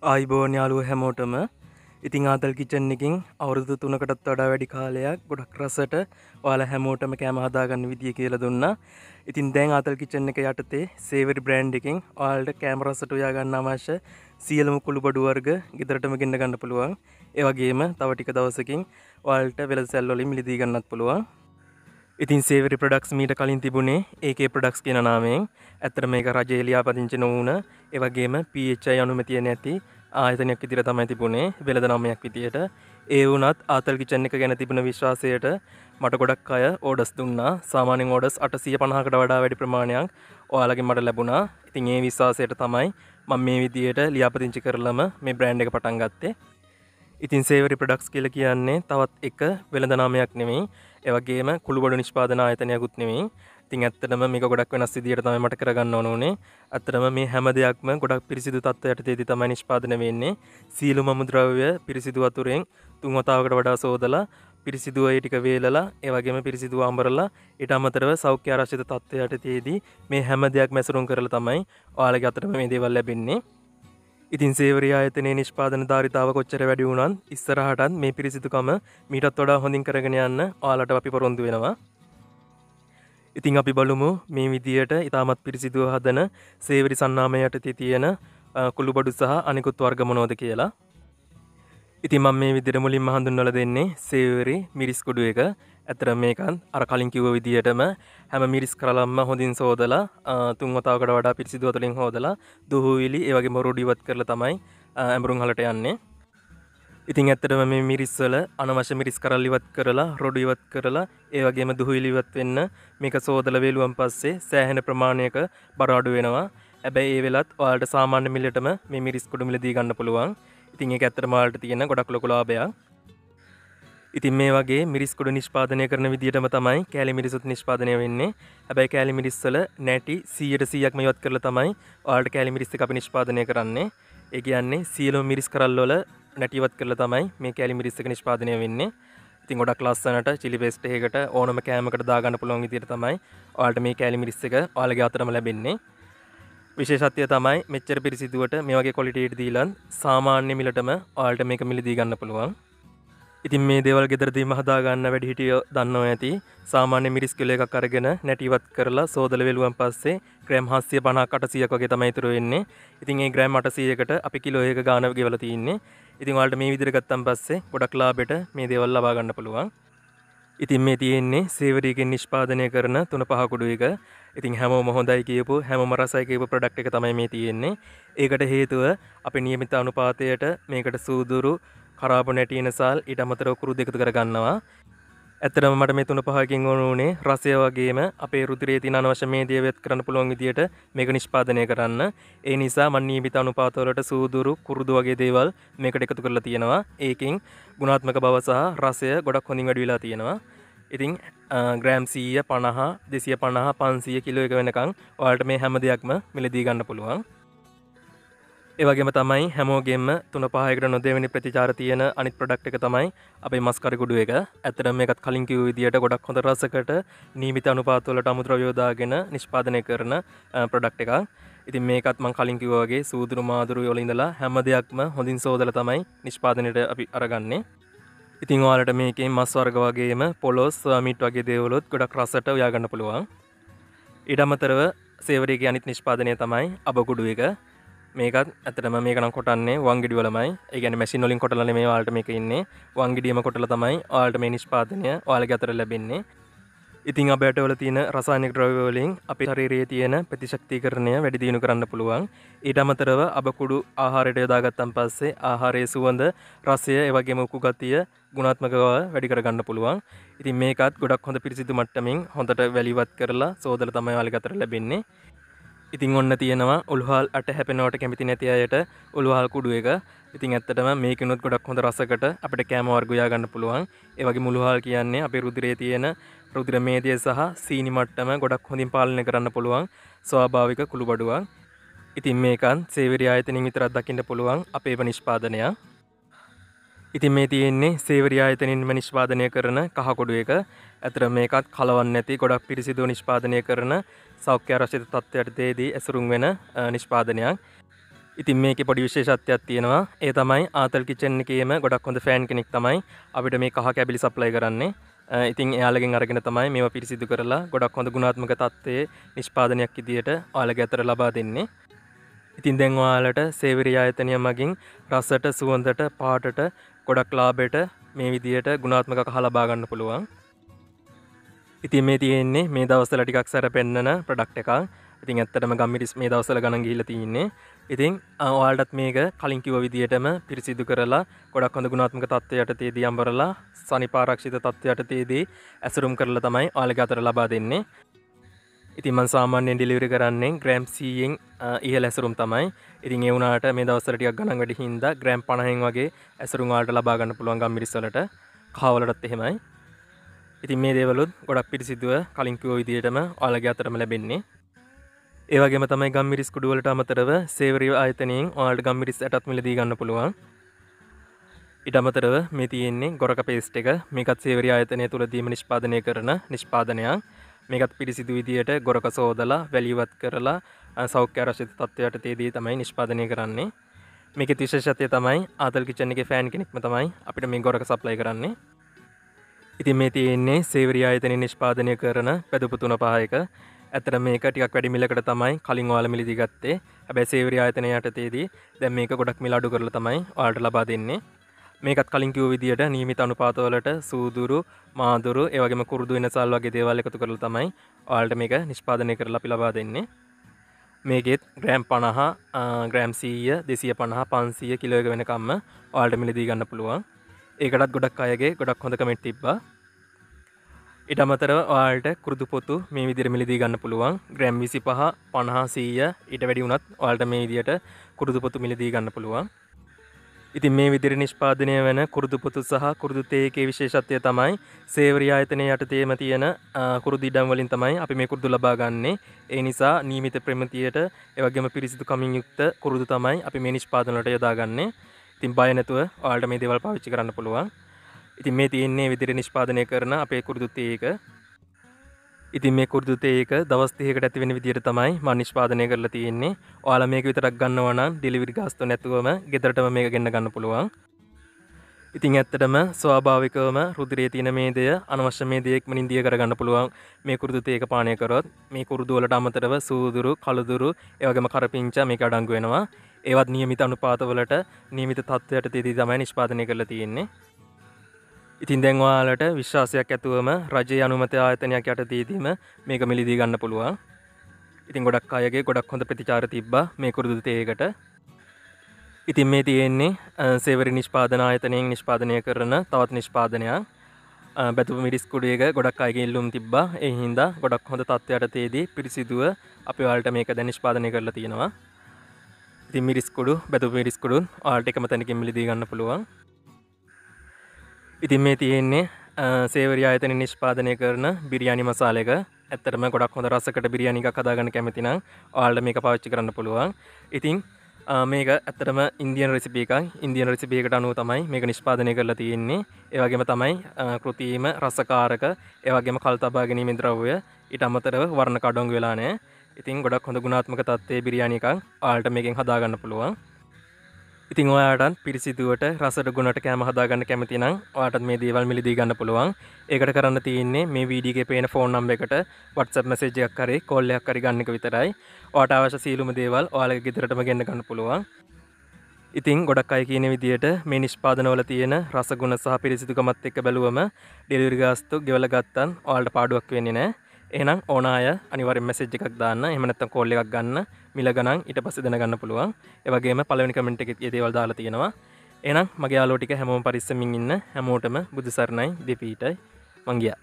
අයිබෝන් යාලුව හැමෝටම ඉතිං ආතල් කිචන් එකින් අවුරුදු තුනකටත් වඩා වැඩි කාලයක් ගොඩක් රසට ඔයාල හැමෝටම කෑම හදාගන්න විදිිය කියල දුන්න ඉතින් දැන් ආතල් කිචන් එක යටතේ සේවරි බ්‍රන්් එකින් ඔයාල්ට කෑමරසට ඔයාගන්න අමාශ සියලම කුළු බඩුවර්ග ගෙදරටම ගෙන්න්න ගන්න පුළුවන් ඒවගේම තවටික දවසකින් ඔයාල්ට වෙල සැල්ලොලින් මිලිදීගන්නත් පුළුවන් ඉතින් සේවරි ප්‍රඩක්ස් මීට කලින් තිබුණේ ඒකේ ප්‍රඩක්ස් කියන නාමයෙන් ඇත්තර මේක රජේලියා පදිංචි නොවුන ඒවගේම පHයි අනුමතිය නැති ආයතනයක් ඉදිර තමයි තිබුණේ වෙළද නමයක් විදියට ඒ වුනත් ආතල් කිචන් එක ගැන තිබුණ විශ්වාසයට මට ගොඩක් අය ඕඩස් දුන්නා සාමානෙන් ඕඩස් අටසිය පණහකට වඩා වැඩි ප්‍රමාණයක් ඔයාලගේ මට ලැබුණා ඉතින් ඒ විශ්වාසයට තමයි මං මේ විදියට ලියාපදිංචි කරලම මේ බ්‍රෑන්් එක පටන් ගත්තේ ඉතින් සේවරි ප්‍රඩක්ස් කියල කියන්නේ තවත් එක වෙළඳනාමයක් නෙමෙයි ඒවගේම කුළුබඩු නිෂ්පාදන ආයතනයකුත් නෙමේ ඉතින් ඇත්තටම මේක ගොඩක් වෙනස් විදිහට තමයි මට කරගන්න ඕන උනේ. ඇත්තටම මේ හැම දෙයක්ම ගොඩක් පිරිසිදු තත්ත්වයට තේදි තමයි නිෂ්පාදනය වෙන්නේ. සීලුම මුද්‍රව්‍ය පිරිසිදු වතුරෙන් තුන් වතාවකට වඩා සෝදලා පිරිසිදුව ඒ ටික වේලලා ඒ වගේම පිරිසිදුව අඹරලා ඊට අමතරව සෞඛ්‍ය ආරක්ෂිත තත්ත්වයට තේදී මේ හැම දෙයක් මැසුරුම් කරලා තමයි ඔයාලගේ අතට මේ දේවල් ලැබෙන්නේ. ඉතින් සේවරයා ඇතනේ නිෂ්පාදන ධාරිතාව කොච්චර වැඩි වුණන් ඉස්සරහටත් මේ පිරිසිදුකම මීටත් වඩා හොඳින් කරගෙන යන්න ආලට අපි පොරොන්දු වෙනවා. ඉතිං අපි බලමු මේ විදියට ඉතාමත් පිරිසිදුව හදන සේවරි සන්නාමයට තියෙන කුළුබඩු සහ අනිකුත් වර්ගමනෝද කියලා. ඉතින් මම මේ විදිර මුලින් මහඳුන්වල දෙන්නේ සේවරි මිරිස්කුඩු එක ඇතර මේකන් අර කලින් කිව්ව විදිහටම හැම මිරිස් කරලම්ම හොඳින් සෝදලා තුන් ොතාවකට වඩා පිරිසිදුව තුළින් හෝදලා දුහවිලි ඒවගේ මොරුඩිවත් කරල තමයි ඇඹරුම් හලට යන්නේ ඉතින් ඇත්තටම මේ මිරිස්සල අනවශ මිරිස් කරල්ලිවත් කරලා රොඩිවත් කරලා ඒවගේම දුහවිලිවත් වෙන්න මේක සෝදල වේලුවන් පස්සේ සෑහෙන ප්‍රමාණයක බරාඩු වෙනවා ඇබැයි ඒ වෙලත් වාට සාමාන්‍ය මිලටම මේ මිරිස් කුඩුමිලදී ගන්න පුළුවන් ඉතින් එක ඇත්තරමාලට තියෙන ගොඩක් ලොකලාබයක් ඉතින් මේ වගේ මිරිස්කොඩු නිෂ්පාදනය කරන විදිහටම තමයි කෑලි මිරිසුත් නිෂ්පාදනය වෙන්නේ. හැබැයි කෑලි මිරිස් වල නැටි 100%ක්ම ඉවත් කරලා තමයි ඔයාලට කෑලි මිරිස් එක අපි නිෂ්පාදනය කරන්නේ. ඒ කියන්නේ සියලුම මිරිස් කරල් වල නැටි ඉවත් කරලා තමයි මේ කෑලි මිරිස් එක නිෂ්පාදනය වෙන්නේ. ඉතින් ගොඩක් ලස්සනට chili paste එකකට ඕනම කෑමකට දාගන්න පුළුවන් විදිහට තමයි ඔයාලට මේ කෑලි මිරිස් එක ඔයාලගේ අතටම ලැබෙන්නේ. විශේෂත්වය තමයි මෙච්චර පිරිසිදුවට මේ වගේ කොලිටේට දීලන් සාමාන්‍ය මිලටම ඔයාලට මේක මිලදී ගන්න පුළුවන්. ඉතින් මේ දේවල් ගෙදරදීම හදාගන්න වැඩිහිටිය දන්නව ඇති සාමාන්‍ය මිරිස් කිලෝ එකක් අරගෙන නැටිවත් කරලා සෝදල වෙලුවන් පස්සේ ග්‍රෑම් 750ක් 800ක් වගේ තමයි ඉතුරු වෙන්නේ. ඉතින් ඒ ග්‍රෑම් 800කට අපි කිලෝ එකක ගාණක් ගෙවලා තින්නේ. ඉතින් ඔයාලට මේ විදිහට ගත්තන් පස්සේ ගොඩක් ලාභයට මේ දේවල් ලබා ගන්න පුළුවන්. ඉතින් මේ තියෙන්නේ සේවරීකෙන් නිෂ්පාදනය කරන 3.5 කුඩු එක. ඉතින් හැමෝම හොඳයි කියපු හැමෝම රසයි කියපු ප්‍රොඩක්ට් එක තමයි මේ තියෙන්නේ. ඒකට හේතුව අපේ નિયમિત අනුපාතයට මේකට සූදුරු කරාප නැටියන සල් ඉට අමතර ඔකුරු දෙකතු කරගන්නවා ඇතරම මට මේ තුන පහකින් ඕනුනේ රසය වගේම අපේ රුතිරේ තින අනවශ මේ දියවෙත් කරන පුළුවන් විදියට මේක නිෂ්පාදනය කරන්න ඒ නිසා මන්නේ බිත අනුපාතවලට සූදුරු කුරුදු වගේ දේවල් මේකට එකතු කරලා තියෙනවා ඒකින් ගුණාත්මක බව සහ රසය ගොඩක් හොඳින් වැඩි වෙලා තියෙනවා ඉතින් ග්‍රෑම් 100 50 250 500 කිලෝ එක වෙනකන් ඔයාලට මේ හැම දෙයක්ම මිලදී ගන්න පුළුවන් ඒවගේම තමයි හැමෝගේම තුන පහකට නොදෙවැනි ප්‍රතිචාර තියෙන අනිත් ප්‍රඩක්් එක තමයි අපේ මස්කරකුඩු එක ඇතර මේකත් කලින් කිව් විදිට ගොඩක් හොඳ රසකට නීමිත අනුපාත්වලට අමුද්‍රවයෝදාගෙන නිෂ්පාදනය කරන ප්‍රඩක්් එකක් ඉතින් මේකත් මං කලින් කිව්වාගේ සූදුරු මාදුරු යොලින්දලා හැම දෙයක්ම හොඳින් සෝදල තමයි නිෂ්පාදනයට අපි අරගන්නේ ඉතිං වාලට මේකෙන් මස් වර්ග වගේම පොලොස් මිට් වගේ දේවලුත් ගොඩක් රසට ඔයාගන්න පුළුවන් ඉඩමතරව සේවරේගේ අනිත් නිෂ්පාදනය තමයි අබකුඩු එක මේකත් ඇතටම මේකනම් කොටන්නේ වංගිඩිවලමයි ඒගැන මැසි නොලින් කොටලන මේ වාල්ට මේක ඉන්නේ වංගිඩියම කොටල තමයි ආල්ට මේ නිෂ්පාතනය ඔයාලග අතර ලැබෙන්නේ ඉතින් අබෑටවල තියෙන රසායනික ද්‍රව්‍යවලින් අපි ශරීරයේ තියෙන ප්‍රතිශක්තිකරණය වැඩි දියුණු කරන්න පුළුවන් ඊට අමතරව අබ කුඩු ආහාරයට යොදාගත්තන් පස්සේ ආහාරයේ සුවඳ රසය එවගේම උකු ගතිය ගුණාත්මකව වැඩි කරගන්න පුළුවන් ඉතින් මේකත් ගොඩක් හොඳ පිරිසිදු මට්ටමින් හොඳට වැලිවත් කරලා සෝදල තමයි වාලි අතර ලැබෙන්නේ ඉතින් ඔන්න තියෙනවා උල්හල් අට හැපෙනවට කැමති නැති අයට උල්හල් කුඩු එක ඉතින් ඇත්තටම මේකනොත් ගොඩක් හොඳ රසකට අපිට කෑම වර්ගයා ගන්න පුළුවන් ඒ වගේ මුළුහල් කියන්නේ අපේ රුධිරයේ තියෙන රුධිර මේදය සහ සීනි මට්ටම ගොඩක් හොඳින් පාලනය කරන්න පුළුවන් ස්වාභාවික කුළු බඩුවක් ඉතින් මේකන් සේවිරි ආයතනින් විතරක් දකින්න පුළුවන් අපේම නිෂ්පාදනයක් ඉතින් මේ තියෙන්නේ සේවරිය ආයතනින්ම නිෂ්පාදනය කරන කහකොඩු එක. අතර මේකත් කලවන්නේ නැති ගොඩක් පිරිසිදු නිෂ්පාදනය කරන සෞඛ්‍ය ආරක්ෂිත තත්ත්වයටදී ඇසුරුම් වෙන නිෂ්පාදනයක්. ඉතින් මේකේ පොඩි විශේෂත්වයක් තියෙනවා. ඒ තමයි ආතල් කිචන් එකේම ගොඩක් හොඳ ෆෑන් කෙනෙක් තමයි අපිට මේ කහ කැබිලි සප්ලයි කරන්නේ. ඉතින් එයාලගෙන් අරගෙන තමයි මේවා පිරිසිදු කරලා ගොඩක් හොඳ ගුණාත්මක තත්ත්වයේ නිෂ්පාදනයක් ඉදිරියට ඔයාලගේ අතට ලබා දෙන්නේ. ඉතින් දැන් ඔයාලට සේවරි ආයතනය මගින් රසට සුවඳට පාටට ගොඩක් ලාභයට මේ විදියට ගුණාත්මක කහ ලබා ගන්න පුළුවන්. ඉතින් මේ තියෙන්නේ මේ දවස්වල ටිකක් සැරපෙන්නන ප්‍රොඩක්ට් එකක්. ඉතින් ඇත්තටම ගම්මිරිස් මේ දවස්වල ගණන් ගිහිල්ලා තින්නේ. ඉතින් ඔයාලටත් මේක කලින් කිව්ව විදියටම පිරිසිදු කරලා ගොඩක් හොඳ ගුණාත්මක තත්ත්වයට තේදී අඹරලා සනිපාරක්ෂිත තත්ත්වයට තේදී ඇසුරුම් කරලා තමයි ඔයාලගේ අතට ලබා දෙන්නේ. ඉතින් මං සාමාන්‍යයෙන් ඩිලිවරි කරන්නේ ග්‍රෑම් 100න් ඉහළ ඇසරුම් තමයි. ඉතින් ඒ වුණාට මේ දවස්වල ටිකක් ගණන් වැඩි හින්දා ග්‍රෑම් 50න් වගේ ඇසරුම් වලට ලබා ගන්න පුළුවන් ගම්මිරිස් වලට. කහවලටත් එහෙමයි. ඉතින් මේ දේවලුත් ගොඩක් පිරිසිදුව කලින් කිව්ව විදිහටම ඔයාලගේ අතරම ලැබෙන්නේ. ඒ වගේම තමයි ගම්මිරිස් කුඩු වලට අමතරව සේවරි ආයතනයෙන් ඔයාලට ගම්මිරිස් ඇටත් මිලදී ගන්න පුළුවන්. ඊට අමතරව මේ තියෙන්නේ ගොරක පේස්ට් එක. මේකත් සේවරි ආයතනය තුලදීම නිෂ්පාදනය කරන නිෂ්පාදනයක්. මේකත් පිරිසිදු විදියට ගොරක සෝදලා වැලිවත් කරලා සෞඛ්‍ය රශිත තත්ත්වයට තේදී තමයි නිෂ්පාදනය කරන්නේ මේක තිශේෂත්ය තමයි ආතල් කිචන එක ෆෑන් කෙනෙක්ම තමයි අපිට මේ ගොරක සප්ලයි කරන්නේ ඉතින් මේ තියෙන්නේ සේවරිය ආයතන නිෂ්පාදනය කරන පැදුපු තුන පහයක ඇතර මේක ටිකක් වැඩි මිලකට තමයි කලින් ඔයාලා මිලදී ගත්තේ හැබැයි සේවරිය ආයතන යටතේදී දැන් මේක ගොඩක් මිල අඩු කරලා තමයි ඔයාලට ලබා දෙන්නේ මේකත් කලින් කිව් විදියට නීමිත අනුපාතවලට සූදුරු මාදුරු ඒවගේම කුරුදු වෙනසල් වගේ දේවල් එකතු කරලා තමයි ඔයාලට මේක නිෂ්පාදනය කරලා අපි ලබා දෙන්නේ. මේකෙත් ග්‍රෑම් 50 ග්‍රෑම් 100 250 500 කිලෝ එක වෙනකම්ම ඔයාලට මිලදී ගන්න පුළුවන්. ඒකටත් ගොඩක් අයගේ ගොඩක් හොඳ කමෙන්ට් තිබ්බා. ඊට අමතරව ඔයාලට කුරුදු පොතු මේ විදිහට මිලදී ගන්න පුළුවන්. ග්‍රෑම් 25 50 100 ඊට වැඩි වුණත් ඔයාලට මේ විදිහට කුරුදු පොතු මිලදී ගන්න පුළුවන්. ඉතින් මේ විදිරි නිෂ්පාදනය වන කුරුදු පුතු සහ කුරුදු තේකේ විශේෂත්වය තමයි සේවරිය ආයතනය යටතේම තියෙන කුරුදු ඉඩම් වලින් තමයි අපි මේ කුරුදු ලබා ගන්නේ. ඒ නිසා නියමිත ප්‍රමිතියට ඒ වගේම පිරිසිදු කමින් යුක්ත කුරුදු තමයි අපි මේ නිෂ්පාදන වලට යොදාගන්නේ. ඉතින් බය නැතුව ඔයාලට මේ දේවල් පාවිච්චි කරන්න පුළුවන්. ඉතින් මේ තියෙන්නේ විදිරි නිෂ්පාදනය කරන අපේ කුරුදු තේක ඉතින් මේ කුරුදුතේ ඒක දවස් 30කට ඇති වෙන විදිහට තමයි මම නිෂ්පාදනය කරලා තියෙන්නේ. ඔයාලා මේක විතරක් ගන්නවා නම් ඩෙලිවරි ගාස්තු නැතුවම ගෙදරටම මේක ගෙන්න ගන්න පුළුවන්. ඉතින් ඇත්තටම ස්වාභාවිකවම රුධිරයේ තියෙන මේදය අනවශ්‍ය මේදයක් මනින් දිය කරගන්න පුළුවන් මේ කුරුදුතේ ඒක පානය කරොත් මේ කුරුදු වලට අමතරව සූදුරු, කළුදුරු, ඒ වගේම කරපිංචා මේක අඩංගු වෙනවා. ඒවත් નિયમિત අනුපාතවලට નિયમિત තත්ත්වයට තීදී තමයි නිෂ්පාදනය කරලා තියෙන්නේ. ඉතින් දැන් ඔයාලට විශ්වාසයක් ඇතුවම රජයේ අනුමත ආයතනයක් යටතේදීම මේක මිලදී ගන්න පුළුවන්. ඉතින් ගොඩක් අයගේ ගොඩක් හොඳ ප්‍රතිචාර තිබ්බා මේ කුරුදු තේයකට. ඉතින් මේ තියෙන්නේ සේවරි නිෂ්පාදන ආයතනයෙන් නිෂ්පාදනය කරන තවත් නිෂ්පාදනයක්. බැතුම මිරිස් කුඩියක ගොඩක් අයගේ ඉල්ලුම් තිබ්බා. ඒ හින්දා ගොඩක් හොඳ තත්ත්වයට තේදී පිරිසිදුව අපි ඔයාලට මේක දැන් නිෂ්පාදනය කරලා තියෙනවා. ඉතින් මිරිස් කුඩු බැතුම මිරිස් කුඩුන් ඔයාලට එකම තැනකින් මිලදී ගන්න පුළුවන්. ඉතින් මේ තියෙන්නේ සේවරි ආයතන නිෂ්පාදනය කරන බිරියානි මසාලයක ඇත්තටම ගොඩක් හොඳ රසකට බිරියානි එකක් හදාගන්න කැමති නම් ඔයාලට මේක පාවිච්චි කරන්න පුළුවන්. ඉතින් මේක ඇත්තටම ඉන්දියන් රෙසිපි එකක්. ඉන්දියන් රෙසිපි එකට අනුව තමයි මේක නිෂ්පාදනය කරලා තියෙන්නේ. ඒ වගේම තමයි කෘතිම රසකාරක, ඒ වගේම කල් තබා ගැනීම ද්‍රව්‍ය ඊට අමතරව වර්ණ කඩොංගු වෙලා නැහැ. ඉතින් ගොඩක් හොඳ ගුණාත්මක තත්ත්වයේ බිරියානි එකක් ඔයාලට මේකෙන් හදාගන්න පුළුවන්. ඉතින් ඔයාටත් පිරිසිදුවට රසට ගුණට කෑම හදාගන්න කැමති නම් ඔයාටත් මේ දේවල් මිලදී ගන්න පුළුවන්. ඒකට කරන්න තියෙන්නේ මේ වීඩියෝ එකේ පේන ෆෝන් නම්බර එකට WhatsApp message එකක් හරි call එකක් හරි ගන්න එක විතරයි. ඔයාට අවශ්‍ය සීලුම දේවල් ඔයාලගේ ගෙදරටම ගෙන්න ගන්න පුළුවන්. ඉතින් ගොඩක් අය කියන විදිහට මේ නිෂ්පාදනවල තියෙන රස ගුණ සහ පිරිසිදුකමත් එක්ක බැලුවම ඩෙලිවරි ගාස්තු ගෙවලා ගත්තන් ඔයාලට පාඩුවක් වෙන්නේ නැහැ. එහෙනම් ඕන අය අනිවාර්යෙන් message එකක් දාන්න. එහෙම නැත්නම් call එකක් ගන්න. මිල ගණන් ඊට පස්සේ දැනගන්න පුළුවන් ඒ වගේම පළවෙනි කමෙන්ට් එකේ ඒ දේවල් දාලා තියෙනවා එහෙනම් මගේ යාළුවෝ ටික හැමෝම පරිස්සමින් ඉන්න හැමෝටම බුදු සරණයි දෙපීටයි මං ගියා